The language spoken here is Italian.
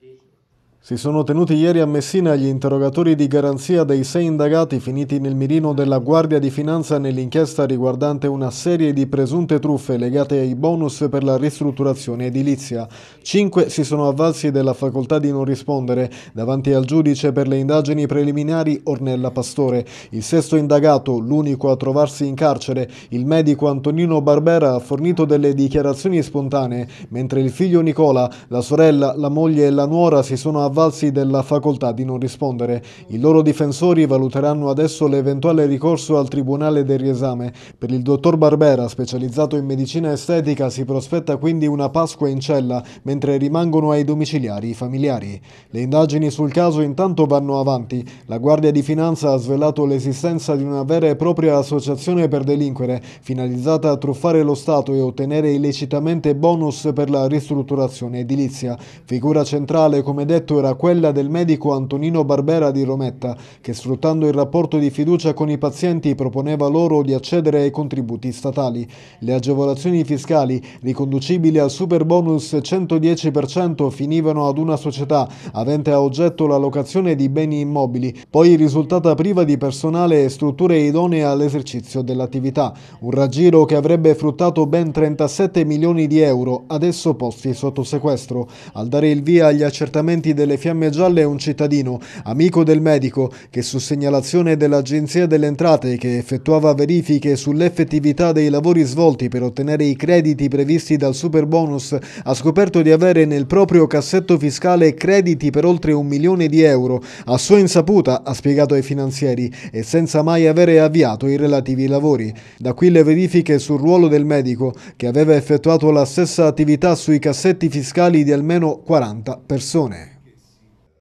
y Si sono tenuti ieri a Messina gli interrogatori di garanzia dei sei indagati finiti nel mirino della Guardia di Finanza nell'inchiesta riguardante una serie di presunte truffe legate ai bonus per la ristrutturazione edilizia. Cinque si sono avvalsi della facoltà di non rispondere davanti al giudice per le indagini preliminari Ornella Pastore. Il sesto indagato, l'unico a trovarsi in carcere, il medico Antonino Barbera, ha fornito delle dichiarazioni spontanee, mentre il figlio Nicola, la sorella, la moglie e la nuora si sono avvalsi avvalsi della facoltà di non rispondere. I loro difensori valuteranno adesso l'eventuale ricorso al Tribunale del riesame. Per il dottor Barbera, specializzato in medicina estetica, si prospetta quindi una Pasqua in cella, mentre rimangono ai domiciliari i familiari. Le indagini sul caso intanto vanno avanti. La Guardia di Finanza ha svelato l'esistenza di una vera e propria associazione per delinquere, finalizzata a truffare lo Stato e ottenere illecitamente bonus per la ristrutturazione edilizia. Figura centrale, come detto, era quella del medico Antonino Barbera di Rometta, che sfruttando il rapporto di fiducia con i pazienti proponeva loro di accedere ai contributi statali. Le agevolazioni fiscali, riconducibili al super bonus 110%, finivano ad una società avente a oggetto la locazione di beni immobili, poi risultata priva di personale e strutture idonee all'esercizio dell'attività. Un raggiro che avrebbe fruttato ben 37 milioni di euro, adesso posti sotto sequestro. Al dare il via agli accertamenti del delle Fiamme Gialle è un cittadino, amico del medico, che su segnalazione dell'Agenzia delle Entrate che effettuava verifiche sull'effettività dei lavori svolti per ottenere i crediti previsti dal super bonus, ha scoperto di avere nel proprio cassetto fiscale crediti per oltre un milione di euro, a sua insaputa, ha spiegato ai finanzieri, e senza mai avere avviato i relativi lavori. Da qui le verifiche sul ruolo del medico, che aveva effettuato la stessa attività sui cassetti fiscali di almeno 40 persone.